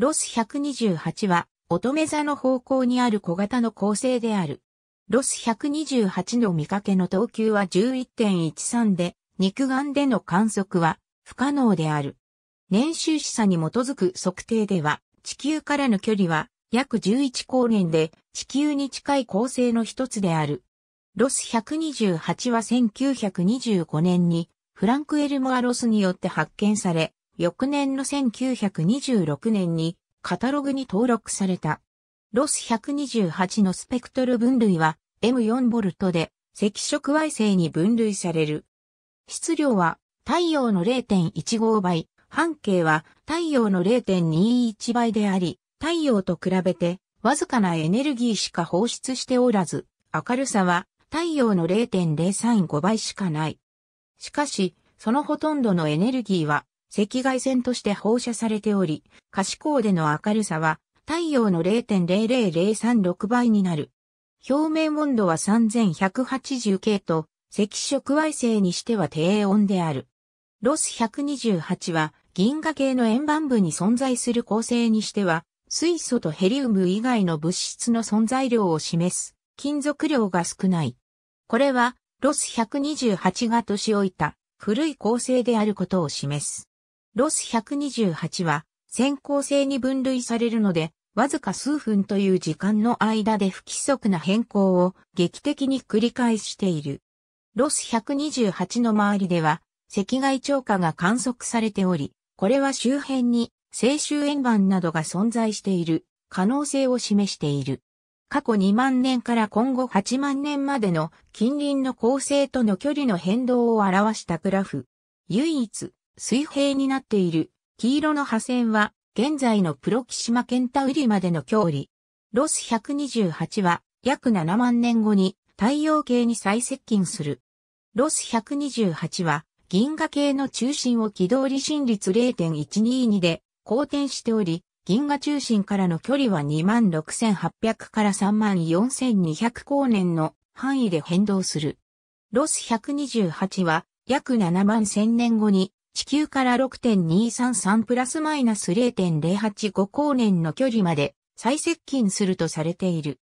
ロス128は、乙女座の方向にある小型の構成である。ロス128の見かけの等級は11.13で、肉眼での観測は不可能である。年収示差に基づく測定では、地球からの距離は約11光年で地球に近い恒星の一つである。ロス128は1925年にフランク・エルモア・ロスによって発見され、翌年の1926年にカタログに登録された。ロス128のスペクトル分類は M4V で赤色矮星に分類される。質量は太陽の0.15倍、半径は太陽の0.21倍であり、太陽と比べてわずかなエネルギーしか放出しておらず、明るさは太陽の0.035倍しかない。しかし、そのほとんどのエネルギーは赤外線として放射されており、可視光での明るさは太陽の0.00036倍になる。表面温度は3180 K と、赤色矮星にしては低温である。ロス128は銀河系の円盤部に存在する構成にしては、水素とヘリウム以外の物質の存在量を示す金属量が少ない。これはロス128が年老いた古い構成であることを示す。ロス128は先行性に分類されるので、わずか数分という時間の間で不規則な変更を劇的に繰り返している。ロス128の周りでは赤外超過が観測されており、これは周辺に青州円盤などが存在している可能性を示している。過去2万年から今後8万年までの近隣の恒星との距離の変動を表したグラフ。唯一、水平になっている黄色の破線は現在のプロキシマケンタウリまでの距離。ロス128は約7万年後に太陽系に最接近する。ロス128は銀河系の中心を軌道離心率0.122で好転しており、銀河中心からの距離は26,800から34,200光年の範囲で変動する。ロス128は約7万1000年後に地球から6.233プラスマイナス0.085光年の距離まで最接近するとされている。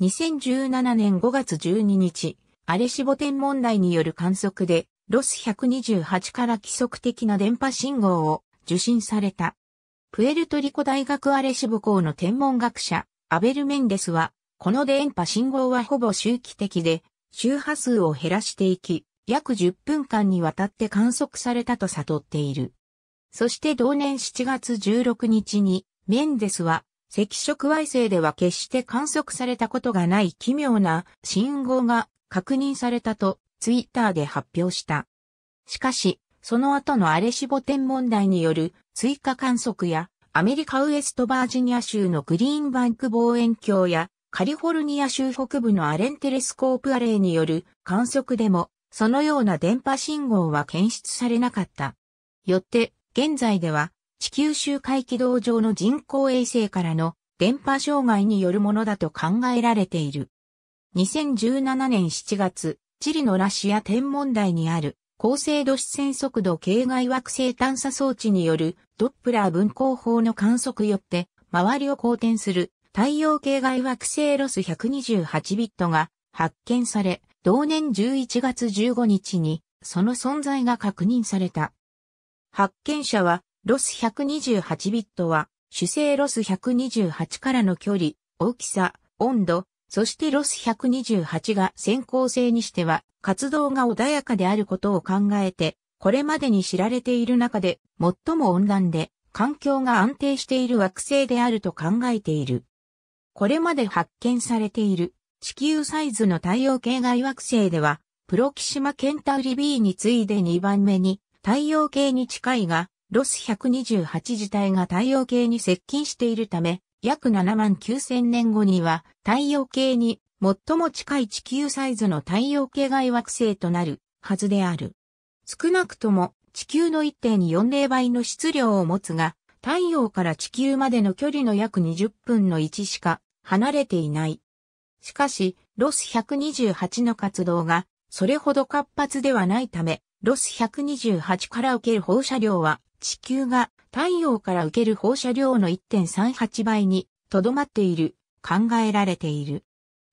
2017年5月12日、アレシボ天文台による観測で、ロス128から規則的な電波信号を受信された。プエルトリコ大学アレシボ校の天文学者、アベル・メンデスは、この電波信号はほぼ周期的で、周波数を減らしていき、約10分間にわたって観測されたと悟っている。そして同年7月16日に、メンデスは、赤色矮星では決して観測されたことがない奇妙な信号が確認されたとツイッターで発表した。しかし、その後のアレシボ天問題による追加観測やアメリカウエストバージニア州のグリーンバンク望遠鏡やカリフォルニア州北部のアレンテレスコープアレイによる観測でもそのような電波信号は検出されなかった。よって、現在では地球周回軌道上の人工衛星からの電波障害によるものだと考えられている。2017年7月、チリのラシア天文台にある高精度視線速度系外惑星探査装置によるドップラー分光法の観測よって、周りを公転する太陽系外惑星ロス128ビットが発見され、同年11月15日にその存在が確認された。発見者はロス128ビットは主成ロス128からの距離、大きさ、温度、そしてロス128が先行性にしては活動が穏やかであることを考えて、これまでに知られている中で最も温暖で環境が安定している惑星であると考えている。これまで発見されている地球サイズの太陽系外惑星では、プロキシマケンタウリ B に次いで2番目に太陽系に近いが、ロス128自体が太陽系に接近しているため、約7万9000年後には太陽系に最も近い地球サイズの太陽系外惑星となるはずである。少なくとも地球の1.40倍の質量を持つが、太陽から地球までの距離の約20分の1しか離れていない。しかし、ロス128の活動がそれほど活発ではないため、ロス128から受ける放射量は地球が太陽から受ける放射量の1.38倍にとどまっている考えられている。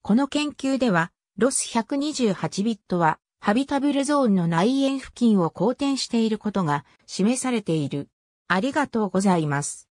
この研究では、ロス128ビットはハビタブルゾーンの内縁付近を公転していることが示されている。ありがとうございます。